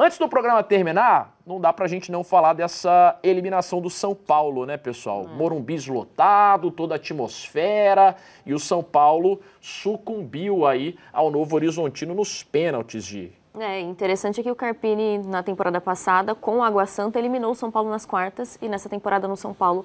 Antes do programa terminar, não dá pra gente não falar dessa eliminação do São Paulo, né, pessoal? Hum. Morumbis lotado, toda a atmosfera e o São Paulo sucumbiu aí ao Novo Horizontino nos pênaltis de é, interessante que o Carpini, na temporada passada, com o Água Santa, eliminou o São Paulo nas quartas e nessa temporada no São Paulo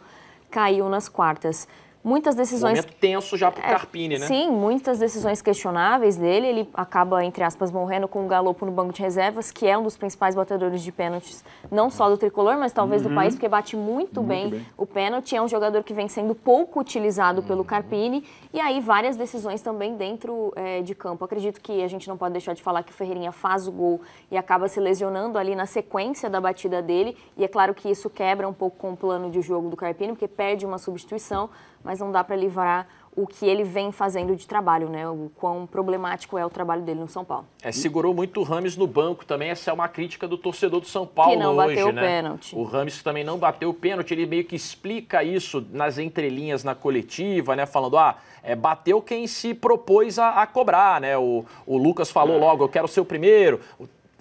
caiu nas quartas muitas decisões... Um momento tenso já para o é, Carpini, né? Sim, muitas decisões questionáveis dele. Ele acaba, entre aspas, morrendo com um galopo no banco de reservas, que é um dos principais batedores de pênaltis, não só do Tricolor, mas talvez uhum. do país, porque bate muito, muito bem, bem, o pênalti. É um jogador que vem sendo pouco utilizado uhum. pelo Carpini. E aí várias decisões também dentro é, de campo. Acredito que a gente não pode deixar de falar que o Ferreirinha faz o gol e acaba se lesionando ali na sequência da batida dele. E é claro que isso quebra um pouco com o plano de jogo do Carpini, porque perde uma substituição, mas mas não dá para livrar o que ele vem fazendo de trabalho, né? O quão problemático é o trabalho dele no São Paulo. É, segurou muito o Rames no banco também. Essa é uma crítica do torcedor do São Paulo que não hoje, bateu né? o pênalti. O Rames também não bateu o pênalti. Ele meio que explica isso nas entrelinhas na coletiva, né? Falando, ah, é, bateu quem se propôs a, a cobrar, né? O, o Lucas falou é. logo, eu quero ser o primeiro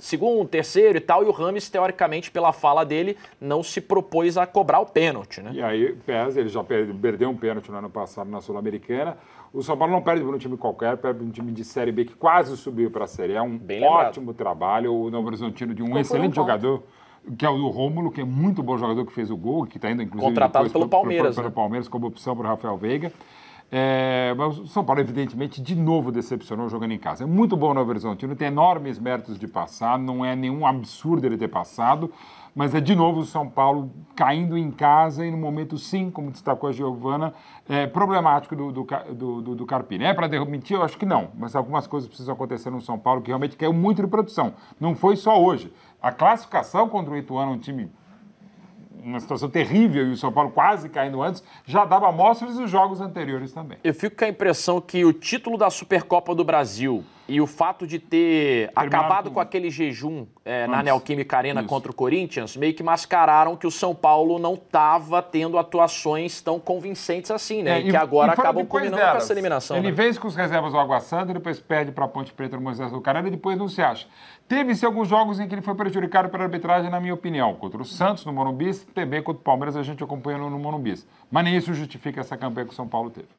segundo, terceiro e tal, e o Rames, teoricamente, pela fala dele, não se propôs a cobrar o pênalti. Né? E aí, pesa, ele já perdeu um pênalti no ano passado na Sul-Americana. O São Paulo não perde para um time qualquer, perde para um time de Série B que quase subiu para a Série É um Bem ótimo lembrado. trabalho, o Novo Horizontino de um excelente um jogador que é o do Rômulo, que é muito bom jogador que fez o gol, que está indo inclusive contratado pelo Palmeiras, pelo, pelo, né? pelo Palmeiras como opção para o Rafael Veiga. É, mas o São Paulo, evidentemente, de novo decepcionou jogando em casa. É muito bom no Novo Horizontino, tem enormes méritos de passar, não é nenhum absurdo ele ter passado, mas é de novo o São Paulo caindo em casa e no momento, sim, como destacou a Giovana, é problemático do, do, do, do, do Carpini. É para mentir? Eu acho que não, mas algumas coisas precisam acontecer no São Paulo que realmente caiu muito de produção. Não foi só hoje. A classificação contra o Ituano, um time uma situação terrível e o São Paulo quase caindo antes, já dava amostras dos jogos anteriores também. Eu fico com a impressão que o título da Supercopa do Brasil e o fato de ter Terminado acabado com... com... aquele jejum é, na Neoquímica Arena isso. contra o Corinthians, meio que mascararam que o São Paulo não estava tendo atuações tão convincentes assim, né? É, e, e, que agora e acabam combinando delas. com essa eliminação. Ele né? vence com os reservas do Água Santa, depois perde para a Ponte Preta no Moisés do Caralho e depois não se acha. Teve-se alguns jogos em que ele foi prejudicado pela arbitragem, na minha opinião, contra o Santos no Morumbi, também contra o Palmeiras, a gente acompanhando no Morumbi. Mas nem isso justifica essa campanha que o São Paulo teve.